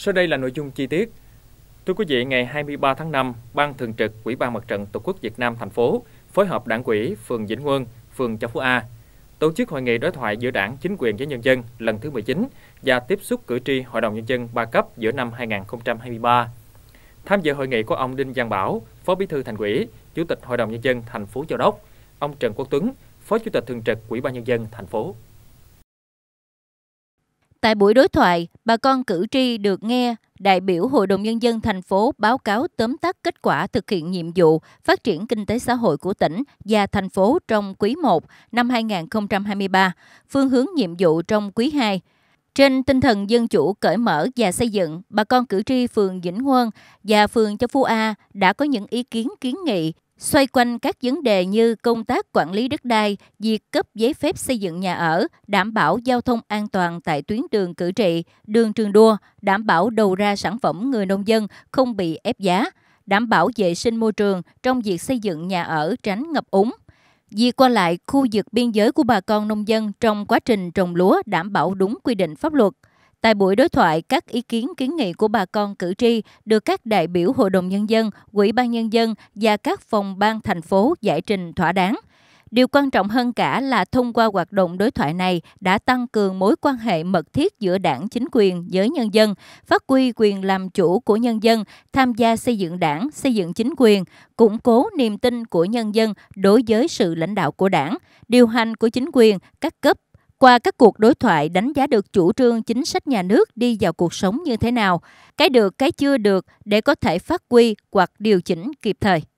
Sau đây là nội dung chi tiết. Thưa quý vị, ngày 23 tháng 5, Ban Thường trực quỹ ban Mặt trận Tổ quốc Việt Nam thành phố phối hợp Đảng ủy phường Vĩnh Quân, phường Châu Phú A tổ chức hội nghị đối thoại giữa Đảng, chính quyền với nhân dân lần thứ 19 và tiếp xúc cử tri Hội đồng nhân dân ba cấp giữa năm 2023. Tham dự hội nghị có ông Đinh Giang Bảo, Phó Bí thư Thành ủy, Chủ tịch Hội đồng nhân dân thành phố Châu Đốc, ông Trần Quốc Tuấn, Phó Chủ tịch thường trực quỹ ban nhân dân thành phố. Tại buổi đối thoại, bà con cử tri được nghe đại biểu Hội đồng Nhân dân thành phố báo cáo tóm tắt kết quả thực hiện nhiệm vụ phát triển kinh tế xã hội của tỉnh và thành phố trong quý 1 năm 2023, phương hướng nhiệm vụ trong quý 2. Trên tinh thần dân chủ cởi mở và xây dựng, bà con cử tri phường Vĩnh Huân và phường Châu Phú A đã có những ý kiến kiến nghị xoay quanh các vấn đề như công tác quản lý đất đai, việc cấp giấy phép xây dựng nhà ở, đảm bảo giao thông an toàn tại tuyến đường cử trị, đường trường đua, đảm bảo đầu ra sản phẩm người nông dân không bị ép giá, đảm bảo vệ sinh môi trường trong việc xây dựng nhà ở tránh ngập úng. Việc qua lại khu vực biên giới của bà con nông dân trong quá trình trồng lúa đảm bảo đúng quy định pháp luật – Tại buổi đối thoại, các ý kiến kiến nghị của bà con cử tri được các đại biểu Hội đồng Nhân dân, Quỹ ban Nhân dân và các phòng ban thành phố giải trình thỏa đáng. Điều quan trọng hơn cả là thông qua hoạt động đối thoại này đã tăng cường mối quan hệ mật thiết giữa đảng chính quyền với nhân dân, phát huy quyền làm chủ của nhân dân, tham gia xây dựng đảng, xây dựng chính quyền, củng cố niềm tin của nhân dân đối với sự lãnh đạo của đảng, điều hành của chính quyền các cấp qua các cuộc đối thoại đánh giá được chủ trương chính sách nhà nước đi vào cuộc sống như thế nào, cái được, cái chưa được để có thể phát huy hoặc điều chỉnh kịp thời.